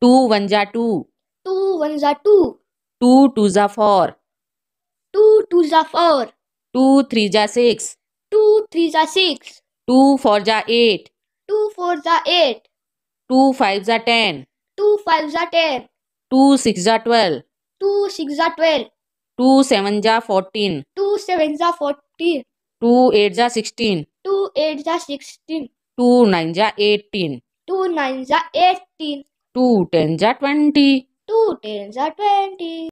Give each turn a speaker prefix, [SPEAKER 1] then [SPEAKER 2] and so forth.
[SPEAKER 1] To one जा two two one जा two two two जा फोर टू टू जा फोर टू थ्री जा सिक्स टू थ्री जा सिक्स टू फोर जा एट टू फोर जा एट टू फाइव जा टेन टू फाइव जा टेन टू सिक्स जा ट्वेल्व टू सिक्स जा ट्वेल्व टू सेवन जा फोर्टीन
[SPEAKER 2] टू सेवन जा फोर्टीन
[SPEAKER 1] टू एट जा सिक्सटीन
[SPEAKER 2] टू एट जा सिक्सटीन
[SPEAKER 1] टू नाइन जा एटीन
[SPEAKER 2] टू नाइन जा eighteen
[SPEAKER 1] Two tens are twenty.
[SPEAKER 2] Two tens are twenty.